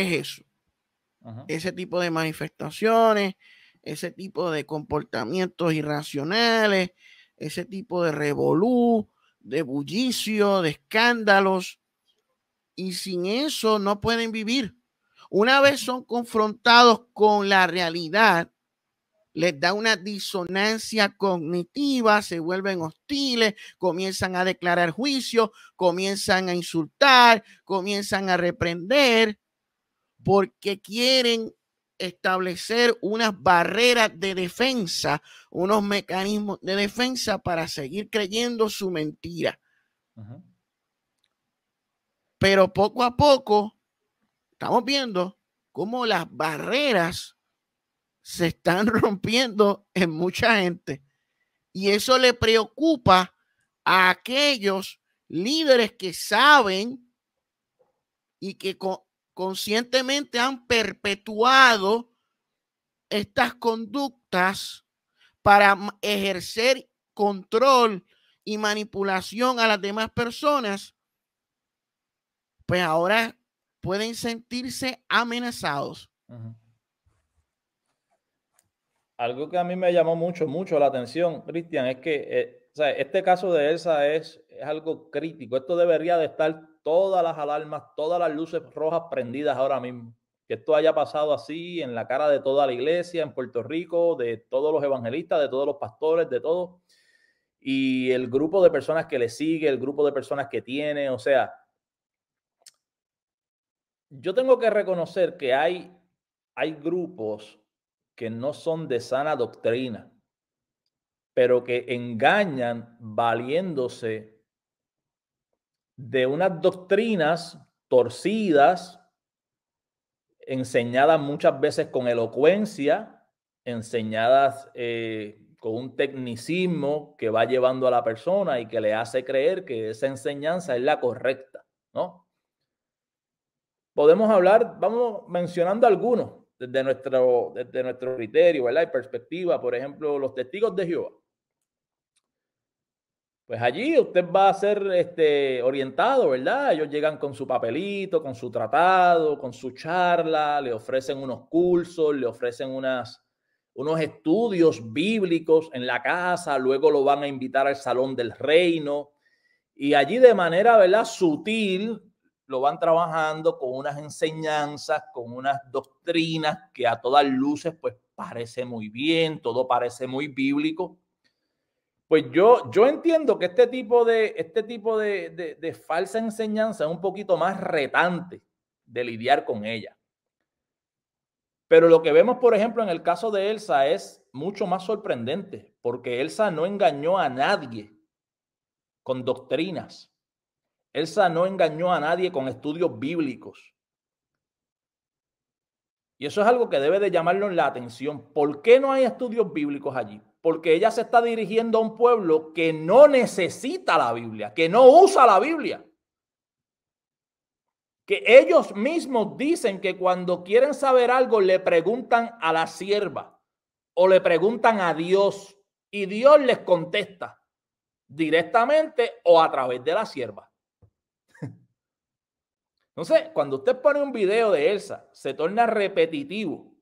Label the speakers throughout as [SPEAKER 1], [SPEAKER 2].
[SPEAKER 1] es eso. Ese tipo de manifestaciones, ese tipo de comportamientos irracionales, ese tipo de revolú, de bullicio, de escándalos. Y sin eso no pueden vivir. Una vez son confrontados con la realidad, les da una disonancia cognitiva, se vuelven hostiles, comienzan a declarar juicio, comienzan a insultar, comienzan a reprender porque quieren establecer unas barreras de defensa, unos mecanismos de defensa para seguir creyendo su mentira. Pero poco a poco estamos viendo cómo las barreras se están rompiendo en mucha gente. Y eso le preocupa a aquellos líderes que saben y que, conscientemente han perpetuado estas conductas para ejercer control y manipulación a las demás personas, pues ahora pueden sentirse amenazados.
[SPEAKER 2] Algo que a mí me llamó mucho, mucho la atención, Cristian, es que eh, este caso de Elsa es es algo crítico. Esto debería de estar todas las alarmas, todas las luces rojas prendidas ahora mismo. Que esto haya pasado así en la cara de toda la iglesia, en Puerto Rico, de todos los evangelistas, de todos los pastores, de todos. Y el grupo de personas que le sigue, el grupo de personas que tiene, o sea, yo tengo que reconocer que hay, hay grupos que no son de sana doctrina, pero que engañan valiéndose de unas doctrinas torcidas, enseñadas muchas veces con elocuencia, enseñadas eh, con un tecnicismo que va llevando a la persona y que le hace creer que esa enseñanza es la correcta, ¿no? Podemos hablar, vamos mencionando algunos desde nuestro, desde nuestro criterio, ¿verdad? Y perspectiva, por ejemplo, los testigos de Jehová. Pues allí usted va a ser este, orientado, ¿verdad? Ellos llegan con su papelito, con su tratado, con su charla, le ofrecen unos cursos, le ofrecen unas, unos estudios bíblicos en la casa, luego lo van a invitar al Salón del Reino y allí de manera, ¿verdad? Sutil lo van trabajando con unas enseñanzas, con unas doctrinas que a todas luces pues parece muy bien, todo parece muy bíblico pues yo, yo entiendo que este tipo, de, este tipo de, de falsa enseñanza es un poquito más retante de lidiar con ella. Pero lo que vemos, por ejemplo, en el caso de Elsa es mucho más sorprendente, porque Elsa no engañó a nadie con doctrinas. Elsa no engañó a nadie con estudios bíblicos. Y eso es algo que debe de llamarnos la atención. ¿Por qué no hay estudios bíblicos allí? Porque ella se está dirigiendo a un pueblo que no necesita la Biblia, que no usa la Biblia. Que ellos mismos dicen que cuando quieren saber algo le preguntan a la sierva o le preguntan a Dios y Dios les contesta directamente o a través de la sierva. Entonces, cuando usted pone un video de Elsa, se torna repetitivo.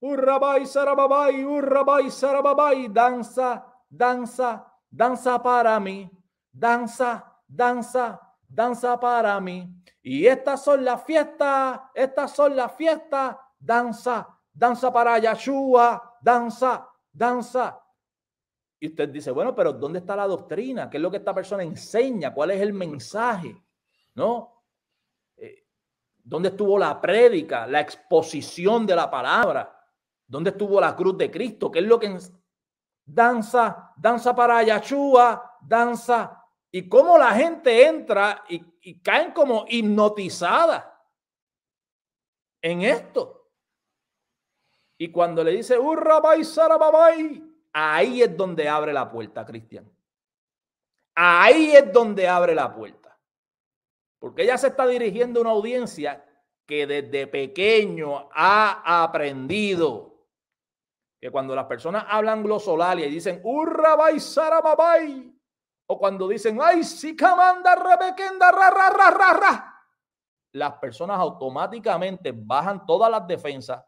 [SPEAKER 2] Urrabay, sarababay, urrabay, sarababay, danza, danza, danza para mí, danza, danza, danza para mí. Y estas son las fiestas, estas son las fiestas, danza, danza para Yahshua, danza, danza. Y usted dice, bueno, pero ¿dónde está la doctrina? ¿Qué es lo que esta persona enseña? ¿Cuál es el mensaje? ¿No? ¿Dónde estuvo la prédica, la exposición de la palabra? ¿Dónde estuvo la cruz de Cristo? ¿Qué es lo que danza, danza para Ayachua, danza? Y cómo la gente entra y, caen como hipnotizada en esto. Y cuando le dice, ¡Hurra, Ahí es donde abre la puerta, Cristian. Ahí es donde abre la puerta. Porque ella se está dirigiendo a una audiencia que desde pequeño ha aprendido que cuando las personas hablan glosolalia y dicen ¡Urra, bay, sarababay! o cuando dicen ¡Ay, si camanda, rebequenda, ra, ra, ra, las personas automáticamente bajan todas las defensas,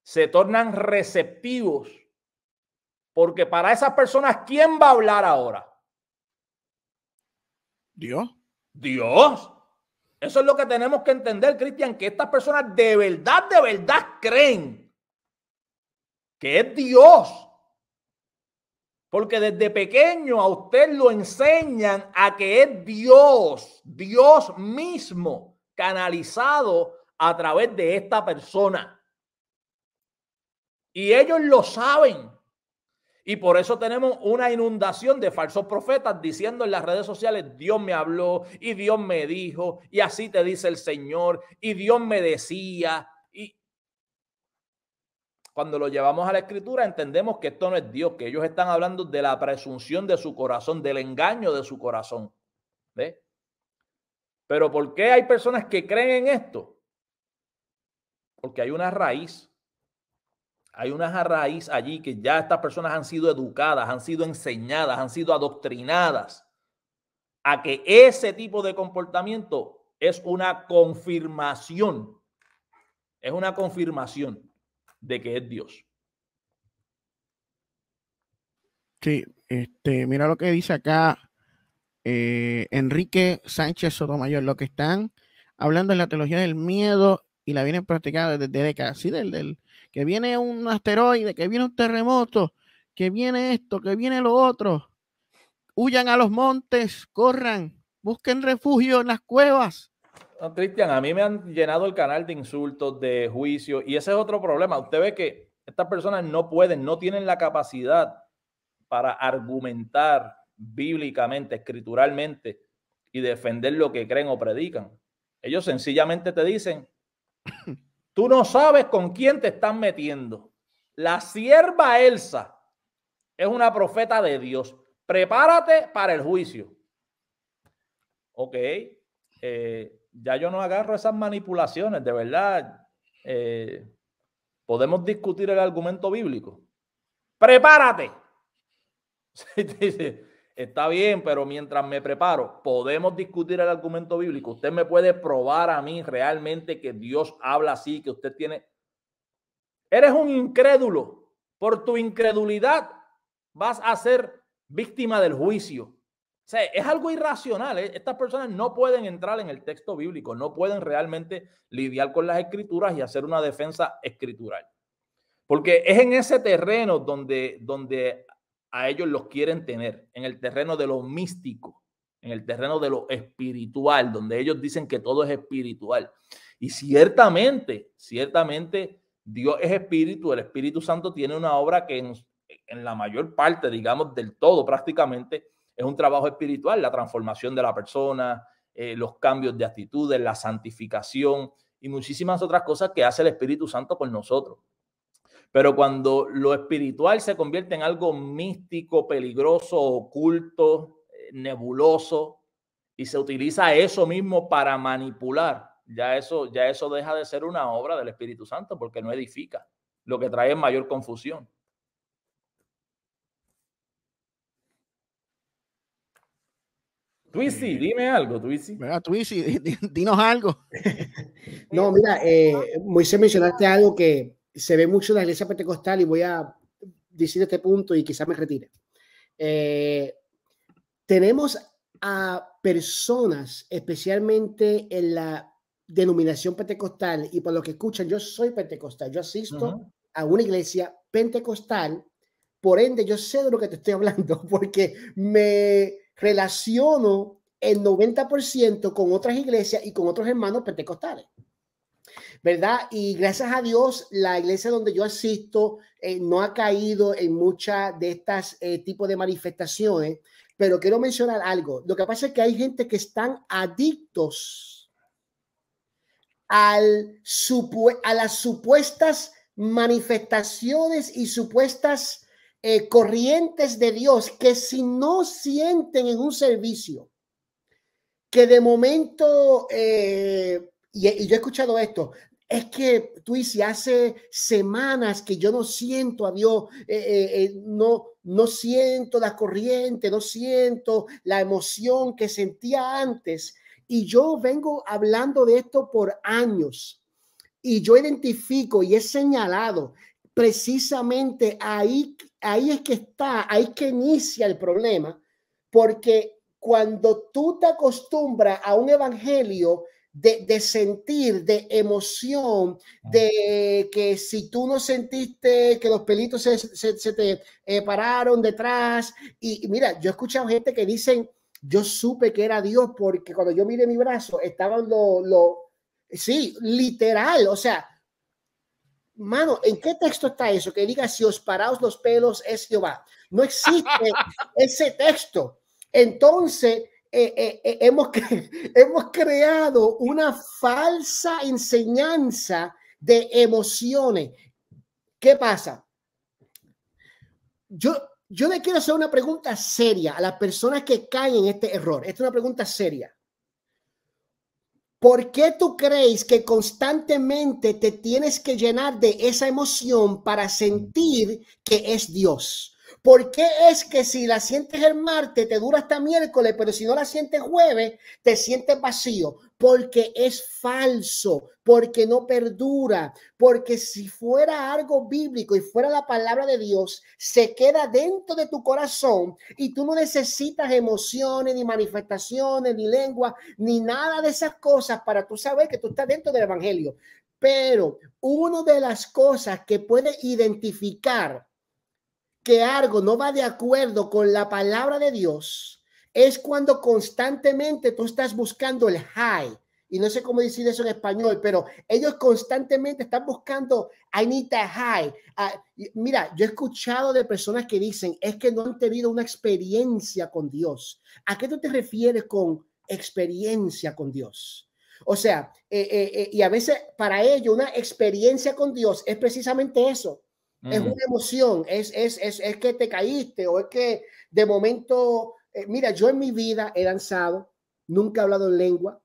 [SPEAKER 2] se tornan receptivos, porque para esas personas, ¿quién va a hablar ahora? Dios. Dios. Eso es lo que tenemos que entender, Cristian, que estas personas de verdad, de verdad creen que es Dios. Porque desde pequeño a usted lo enseñan a que es Dios, Dios mismo, canalizado a través de esta persona. Y ellos lo saben. Y por eso tenemos una inundación de falsos profetas diciendo en las redes sociales, Dios me habló y Dios me dijo, y así te dice el Señor, y Dios me decía. Y cuando lo llevamos a la escritura entendemos que esto no es Dios, que ellos están hablando de la presunción de su corazón, del engaño de su corazón. ¿Ve? Pero ¿por qué hay personas que creen en esto? Porque hay una raíz hay una raíz allí que ya estas personas han sido educadas, han sido enseñadas, han sido adoctrinadas a que ese tipo de comportamiento es una confirmación, es una confirmación de que es Dios.
[SPEAKER 1] Sí, este, mira lo que dice acá eh, Enrique Sánchez Sotomayor, lo que están hablando en la teología del miedo y la vienen practicando desde décadas. del, del, que viene un asteroide, que viene un terremoto, que viene esto, que viene lo otro. Huyan a los montes, corran, busquen refugio en las cuevas.
[SPEAKER 2] No, Cristian, a mí me han llenado el canal de insultos, de juicios, y ese es otro problema. Usted ve que estas personas no pueden, no tienen la capacidad para argumentar bíblicamente, escrituralmente y defender lo que creen o predican. Ellos sencillamente te dicen, Tú no sabes con quién te están metiendo. La sierva Elsa es una profeta de Dios. Prepárate para el juicio. Ok, eh, ya yo no agarro esas manipulaciones, de verdad. Eh, podemos discutir el argumento bíblico. Prepárate. Está bien, pero mientras me preparo, podemos discutir el argumento bíblico. Usted me puede probar a mí realmente que Dios habla así, que usted tiene... Eres un incrédulo. Por tu incredulidad vas a ser víctima del juicio. O es algo irracional. ¿eh? Estas personas no pueden entrar en el texto bíblico, no pueden realmente lidiar con las escrituras y hacer una defensa escritural. Porque es en ese terreno donde, donde a ellos los quieren tener en el terreno de lo místico, en el terreno de lo espiritual, donde ellos dicen que todo es espiritual. Y ciertamente, ciertamente, Dios es espíritu, el Espíritu Santo tiene una obra que en, la mayor parte, digamos, del todo prácticamente, es un trabajo espiritual, la transformación de la persona, eh, los cambios de actitudes, la santificación y muchísimas otras cosas que hace el Espíritu Santo por nosotros. Pero cuando lo espiritual se convierte en algo místico, peligroso, oculto, eh, nebuloso, y se utiliza eso mismo para manipular, ya eso, ya eso deja de ser una obra del Espíritu Santo porque no edifica, lo que trae es mayor confusión. Twisi, eh, dime algo, Twisi. Mira, Twisi,
[SPEAKER 3] dinos algo. no, mira, eh, Moisés mencionaste algo que, se ve mucho en la iglesia pentecostal y voy a decir este punto y quizás me retire. Eh, tenemos a personas, especialmente en la denominación pentecostal, y por lo que escuchan, yo soy pentecostal, yo asisto a una iglesia pentecostal, por ende yo sé de lo que te estoy hablando, porque me relaciono el 90% con otras iglesias y con otros hermanos pentecostales. ¿verdad? Y gracias a Dios, la iglesia donde yo asisto eh, no ha caído en muchas de estas eh, tipos de manifestaciones, pero quiero mencionar algo. Lo que pasa es que hay gente que están adictos al, a las supuestas manifestaciones y supuestas eh, corrientes de Dios que si no sienten en un servicio, que de momento, y, yo he escuchado esto, es que tú si hace semanas que yo no siento a Dios, eh, eh, eh, no, no siento la corriente, no siento la emoción que sentía antes. Y yo vengo hablando de esto por años. Y yo identifico y he señalado precisamente ahí, ahí es que está, ahí que inicia el problema, porque cuando tú te acostumbras a un evangelio de, sentir, de emoción, de que si tú no sentiste que los pelitos se, te eh, pararon detrás. Y, mira, yo he escuchado gente que dicen, yo supe que era Dios porque cuando yo miré mi brazo estaban los, lo, sí, literal, o sea, mano, ¿en qué texto está eso? Que diga, si os paraos los pelos es Jehová. No existe ese texto. Entonces, eh, eh, eh, hemos, hemos creado una falsa enseñanza de emociones. ¿Qué pasa? Yo, yo le quiero hacer una pregunta seria a las personas que caen en este error. Esta es una pregunta seria. ¿Por qué tú crees que constantemente te tienes que llenar de esa emoción para sentir que es Dios? ¿Por qué es que si la sientes el martes te dura hasta miércoles, pero si no la sientes jueves te sientes vacío? Porque es falso, porque no perdura, porque si fuera algo bíblico y fuera la palabra de Dios, se queda dentro de tu corazón y tú no necesitas emociones, ni manifestaciones, ni lengua, ni nada de esas cosas para tú saber que tú estás dentro del Evangelio. Pero una de las cosas que puede identificar que algo no va de acuerdo con la palabra de Dios es cuando constantemente tú estás buscando el high. Y no sé cómo decir eso en español, pero ellos constantemente están buscando I need high. Ah, mira, yo he escuchado de personas que dicen es que no han tenido una experiencia con Dios. ¿A qué tú te refieres con experiencia con Dios? O sea, eh, eh, eh, y a veces para ellos una experiencia con Dios es precisamente eso es mm. una emoción, es, que te caíste o es que de momento, eh, mira, yo en mi vida he danzado, nunca he hablado en lengua,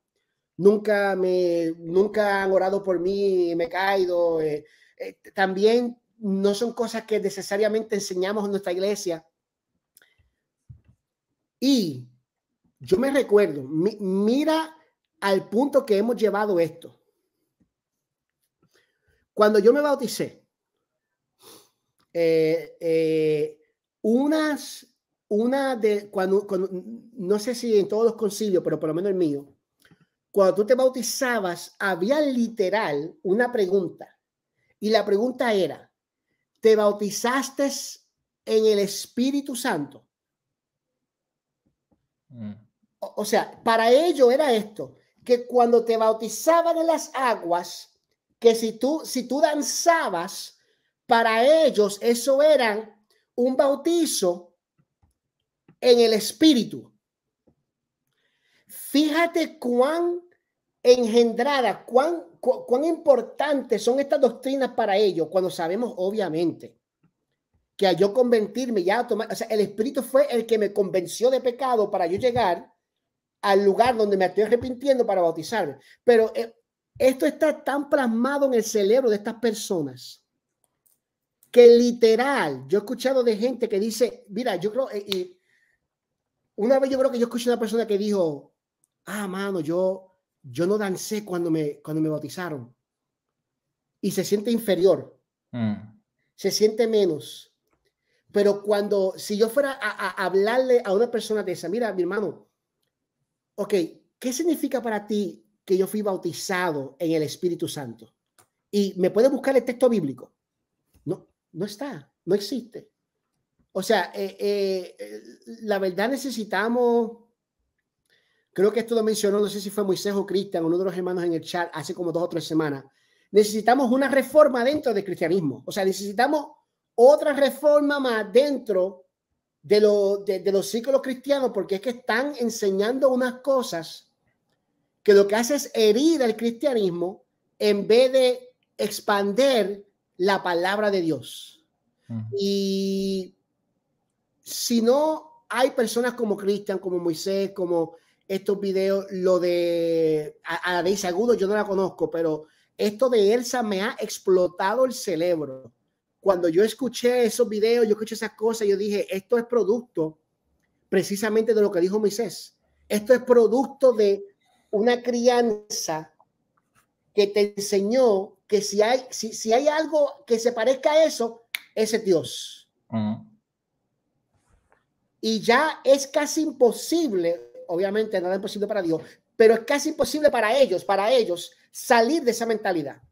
[SPEAKER 3] nunca, me, nunca han orado por mí, me he caído. Eh, eh, también no son cosas que necesariamente enseñamos en nuestra iglesia. Y yo me recuerdo, mira al punto que hemos llevado esto. Cuando yo me bauticé, eh, eh, unas, una de, cuando, no sé si en todos los concilios, pero por lo menos el mío, cuando tú te bautizabas, había literal una pregunta. Y la pregunta era, ¿te bautizaste en el Espíritu Santo? Mm. O, o sea, para ello era esto, que cuando te bautizaban en las aguas, que si tú, si tú danzabas, para ellos eso era un bautizo en el Espíritu. Fíjate cuán engendrada, cuán, cuán importantes son estas doctrinas para ellos, cuando sabemos obviamente que a yo convertirme ya, tomar, o sea, el Espíritu fue el que me convenció de pecado para yo llegar al lugar donde me estoy arrepintiendo para bautizarme. Pero eh, esto está tan plasmado en el cerebro de estas personas que literal, yo he escuchado de gente que dice, mira, yo creo, eh, una vez yo creo que yo escuché una persona que dijo, ah, mano, yo, yo no dancé cuando me, cuando me bautizaron. Y se siente inferior, mm. se siente menos. Pero cuando, si yo fuera a, hablarle a una persona de esa, mira, mi hermano, ok, ¿qué significa para ti que yo fui bautizado en el Espíritu Santo? Y me puedes buscar el texto bíblico. No está, no existe. O sea, eh, eh, eh, la verdad necesitamos, creo que esto lo mencionó, no sé si fue Moisés o Cristian, uno de los hermanos en el chat, hace como dos o tres semanas, necesitamos una reforma dentro del cristianismo. O sea, necesitamos otra reforma más dentro de, lo, de, los ciclos cristianos, porque es que están enseñando unas cosas que lo que hace es herir al cristianismo en vez de expander la palabra de Dios. Mm. Y si no hay personas como Cristian, como Moisés, como estos videos, lo de a, a Agudo, yo no la conozco, pero esto de Elsa me ha explotado el cerebro. Cuando yo escuché esos videos, yo escuché esas cosas, yo dije, esto es producto precisamente de lo que dijo Moisés. Esto es producto de una crianza que te enseñó que si hay, si hay algo que se parezca a eso, ese es Dios. Y ya es casi imposible, obviamente nada imposible para Dios, pero es casi imposible para ellos, para ellos, salir de esa mentalidad.